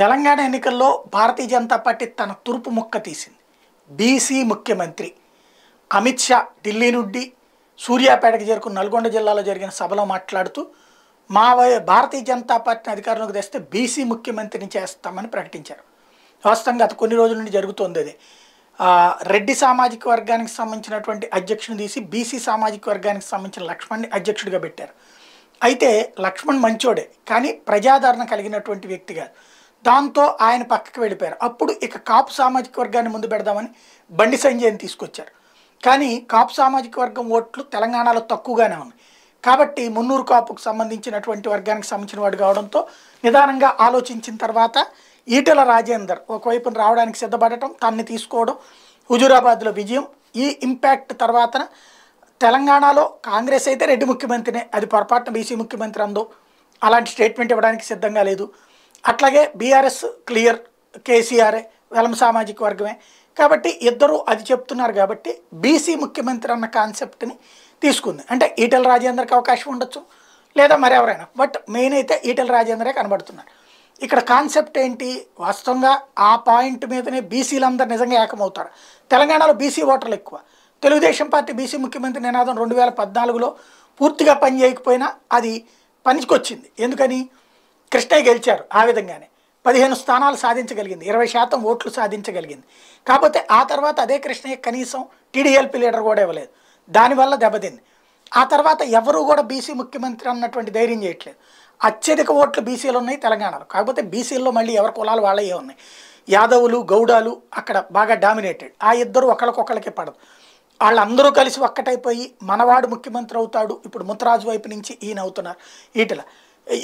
తెలంగాణ ఎన్నికల్లో భారతీయ జనతా పార్టీ తన తూర్పు ముక్క తీసింది బీసీ ముఖ్యమంత్రి అమిత్ షా ఢిల్లీ నుండి సూర్యాపేటకు చేరుకున్న నల్గొండ జిల్లాలో జరిగిన సభలో మాట్లాడుతూ మా భారతీయ జనతా పార్టీని అధికారంలోకి తెస్తే బీసీ ముఖ్యమంత్రిని చేస్తామని ప్రకటించారు వాస్తవంగా గత కొన్ని రోజుల నుండి జరుగుతోంది అది రెడ్డి సామాజిక వర్గానికి సంబంధించినటువంటి అధ్యక్షుని తీసి బీసీ సామాజిక వర్గానికి సంబంధించిన లక్ష్మణ్ని అధ్యక్షుడిగా పెట్టారు అయితే లక్ష్మణ్ మంచోడే కానీ ప్రజాదరణ కలిగినటువంటి వ్యక్తి కాదు దాంతో ఆయన పక్కకు వెళ్ళిపోయారు అప్పుడు ఇక కాపు సామాజిక వర్గాన్ని ముందు పెడదామని బండి సంజయ్ని తీసుకొచ్చారు కానీ కాపు సామాజిక వర్గం ఓట్లు తెలంగాణలో తక్కువగానే ఉన్నాయి కాబట్టి మున్నూరు కాపుకు సంబంధించినటువంటి వర్గానికి సంబంధించిన వాడు కావడంతో నిదానంగా ఆలోచించిన తర్వాత ఈటల రాజేందర్ ఒకవైపున రావడానికి సిద్ధపడటం తన్ని తీసుకోవడం హుజూరాబాద్లో విజయం ఈ ఇంపాక్ట్ తర్వాత తెలంగాణలో కాంగ్రెస్ అయితే రెడ్డి ముఖ్యమంత్రినే అది పొరపాటున బీసీ ముఖ్యమంత్రి అందో అలాంటి స్టేట్మెంట్ ఇవ్వడానికి సిద్ధంగా లేదు అట్లాగే బీఆర్ఎస్ క్లియర్ కేసీఆరే వెలం సామాజిక వర్గమే కాబట్టి ఇద్దరు అది చెప్తున్నారు కాబట్టి బీసీ ముఖ్యమంత్రి అన్న కాన్సెప్ట్ని తీసుకుంది అంటే ఈటెల రాజేందర్కి అవకాశం ఉండొచ్చు లేదా మరెవరైనా బట్ మెయిన్ అయితే ఈటెల రాజేందరే కనబడుతున్నారు ఇక్కడ కాన్సెప్ట్ ఏంటి వాస్తవంగా ఆ పాయింట్ మీదనే బీసీలందరూ నిజంగా ఏకమవుతారు తెలంగాణలో బీసీ ఓటర్లు ఎక్కువ తెలుగుదేశం పార్టీ బీసీ ముఖ్యమంత్రి నినాదం రెండు వేల పద్నాలుగులో పూర్తిగా పని చేయకపోయినా అది పనికొచ్చింది ఎందుకని కృష్ణ గెలిచారు ఆ విధంగానే పదిహేను స్థానాలు సాధించగలిగింది ఇరవై శాతం ఓట్లు సాధించగలిగింది కాకపోతే ఆ తర్వాత అదే కృష్ణయ్య కనీసం టీడీఎల్పీ లీడర్ కూడా ఇవ్వలేదు దానివల్ల దెబ్బతింది ఆ తర్వాత ఎవరూ కూడా బీసీ ముఖ్యమంత్రి అన్నటువంటి ధైర్యం చేయట్లేదు అత్యధిక ఓట్లు బీసీలు ఉన్నాయి తెలంగాణలో కాకపోతే బీసీల్లో మళ్ళీ ఎవరి కులాలు వాళ్ళయ్యే ఉన్నాయి యాదవులు గౌడాలు అక్కడ బాగా డామినేటెడ్ ఆ ఇద్దరు ఒకరికొకరికి పడదు వాళ్ళందరూ కలిసి ఒక్కటైపోయి మనవాడు ముఖ్యమంత్రి అవుతాడు ఇప్పుడు ముత్తరాజు వైపు నుంచి ఈయన అవుతున్నారు వీటిలో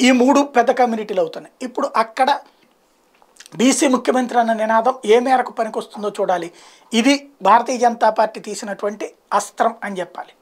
ఈ మూడు పెద్ద కమ్యూనిటీలు అవుతున్నాయి ఇప్పుడు అక్కడ బీసీ ముఖ్యమంత్రి అన్న నినాదం ఏ మేరకు పనికొస్తుందో చూడాలి ఇది భారతీయ జనతా పార్టీ తీసినటువంటి అస్త్రం అని చెప్పాలి